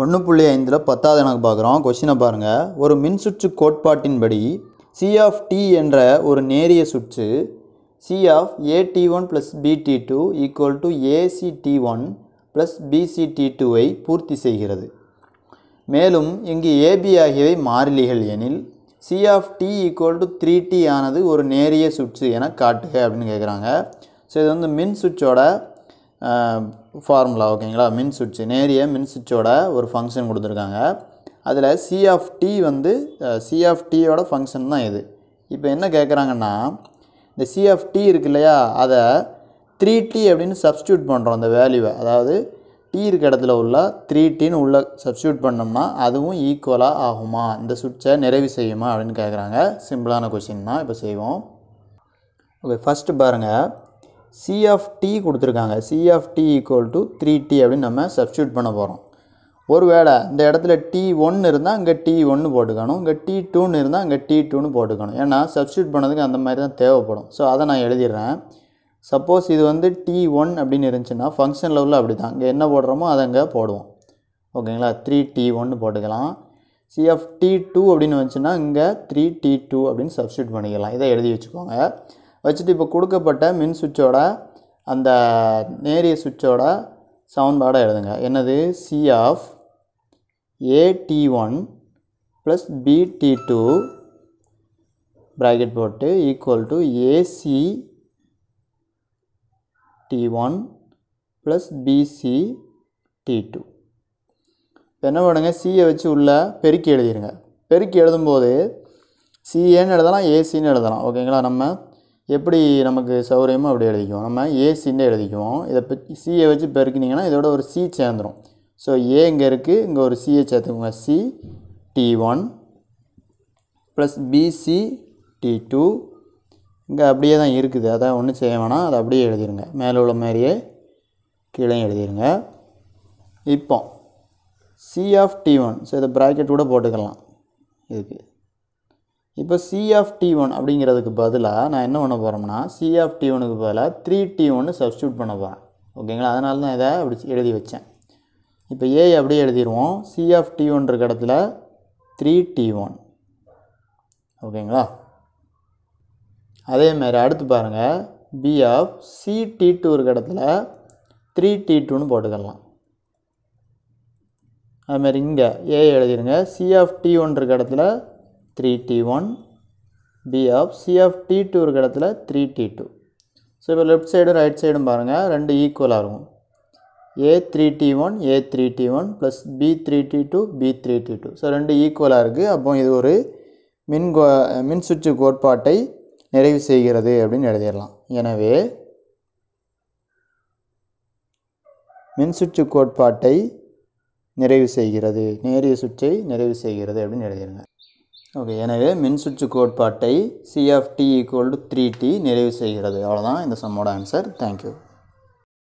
ஒன்று புள்ளி ஐந்தில் பத்தாவது எனக்கு பார்க்குறோம் கொஷினை பாருங்கள் ஒரு மின்சுற்று கோட்பாட்டின்படி சி ஆஃப் டி என்ற ஒரு நேரிய சுற்று C of A T one plus B T two equal to A C T one plus B C T டூவை பூர்த்தி செய்கிறது மேலும் இங்கு ஏபி ஆகியவை மாறிலிகள் எனில் C of T equal to three T ஆனது ஒரு நேரிய சுற்று என காட்டுக அப்படின்னு கேட்குறாங்க ஸோ இது வந்து மின் சுவிட்சோட ஃபார்முலா ஓகேங்களா மின் சுவிட்ச் நேரிய மின் சுவிட்சோட ஒரு ஃபங்க்ஷன் கொடுத்துருக்காங்க அதில் சி ஆஃப் டி வந்து சி ஆஃப் டீயோட ஃபங்க்ஷன் தான் இது இப்போ என்ன கேட்குறாங்கன்னா இந்த சி ஆஃப் டி இருக்கு இல்லையா அதை த்ரீ டி அப்படின்னு சப்ஸ்டியூட் பண்ணுறோம் அந்த வேல்யூவை அதாவது டி இருக்க இடத்துல உள்ள த்ரீ டின்னு உள்ளே சப்ஸ்டியூட் பண்ணோம்னா அதுவும் ஈக்குவலாக ஆகுமா இந்த சுவிட்சை நிறைவு செய்யுமா அப்படின்னு கேட்குறாங்க சிம்பிளான கொஷின் தான் இப்போ செய்வோம் ஓகே ஃபஸ்ட்டு பாருங்கள் சி ஆஃப் டி கொடுத்துருக்காங்க C of T equal to three T அப்படின்னு நம்ம சப்ஸ்டியூட் பண்ண போகிறோம் ஒரு வேளை இந்த இடத்துல டி ஒன்று இருந்தால் அங்கே டி ஒன்று போட்டுக்கணும் இங்கே டி டூன்னு இருந்தால் அங்கே டி டூன்னு போட்டுக்கணும் ஏன்னா சப்ஸ்டியூட் பண்ணதுக்கு அந்த மாதிரி தான் தேவைப்படும் ஸோ அதை நான் எழுதிடுறேன் சப்போஸ் இது வந்து டி ஒன் அப்படின்னு இருந்துச்சுன்னா ஃபங்க்ஷன் லெவலில் அப்படி தான் இங்கே என்ன போடுறோமோ அதை அங்கே போடுவோம் ஓகேங்களா த்ரீ டி ஒன்று போட்டுக்கலாம் சி ஆஃப் டி டூ அப்படின்னு வந்துச்சுன்னா இங்கே த்ரீ டி டூ அப்படின்னு சப்ஸ்டியூட் பண்ணிக்கலாம் இதை எழுதி வச்சுக்கோங்க வச்சுட்டு இப்போ கொடுக்கப்பட்ட மின் சுவிட்சோட அந்த நேரிய சுவிட்சோட சமன்பாடை எழுதுங்க என்னது C of A T one plus B T two bracket போட்டு equal to A C T one plus B C T two இப்போ என்ன பண்ணுங்கள் சியை வச்சு உள்ளே பெருக்கி எழுதிடுங்க பெருக்கி எழுதும்போது சிஏன்னு எழுதலாம் ஏசின்னு எழுதலாம் ஓகேங்களா நம்ம எப்படி நமக்கு சௌகரியமோ அப்படி எழுதிக்குவோம் நம்ம ஏசின்னு எழுதிக்குவோம் இதை பற்றி சியை வச்சு பெருக்கினீங்கன்னா இதோட ஒரு சி சேர்ந்துடும் ஸோ ஏ இங்கே இருக்குது இங்கே ஒரு சியை சேர்த்துக்கோங்க C T one plus B C T two இங்கே அப்படியே தான் இருக்குது அதான் ஒன்றும் செய்ய வேணாம் அதை அப்படியே எழுதிடுங்க மேலே உள்ள மாதிரியே கீழே எழுதிடுங்க இப்போ C of T one so இதை ப்ராக்கெட் கூட போட்டுக்கலாம் இதுக்கு இப்போ சி ஆஃப் டி ஒன் அப்படிங்கிறதுக்கு பதிலாக நான் என்ன பண்ண போகிறோம்னா சி ஆஃப் டி ஒனுக்கு பதிலாக த்ரீ டி ஒன்று சப்ஸ்டியூட் பண்ண போகிறேன் ஓகேங்களா அதனால தான் இதை அப்படி எழுதி வச்சேன் இப்போ ஏ அப்படியே எழுதிடுவோம் சி ஆஃப் டி ஒன் இருக்க இடத்துல த்ரீ டி ஒன் ஓகேங்களா அதே மாதிரி அடுத்து பாருங்கள் B of C T two இருக்க இடத்துல த்ரீ டி டூன்னு போட்டுக்கலாம் அதுமாதிரி இங்கே ஏ எழுதிடுங்க சி ஆஃப் டி ஒன் இருக்க இடத்துல three T one B of C of T two left side three T two so இப்போ லெஃப்ட் சைடும் ரைட் சைடும் பாருங்கள் ரெண்டு ஈக்குவலாக இருக்கும் A three T one A three T one plus B three T two B three T two ரெண்டு ஈக்குவலாக இருக்குது இது ஒரு மின் கோ மின் சுற்று கோட்பாட்டை நிறைவு செய்கிறது அப்படின்னு எழுதிடலாம் எனவே மின் சுற்று கோட்பாட்டை நிறைவு செய்கிறது நேரிய சுற்றை நிறைவு செய்கிறது அப்படின்னு எழுதிடுங்க ஓகே எனவே மின்சுற்று கோட்பாட்டை CFT equal to three T நிறைவு செய்கிறது அவ்வளோதான் இந்த சம்மோட ஆன்சர் தேங்க்யூ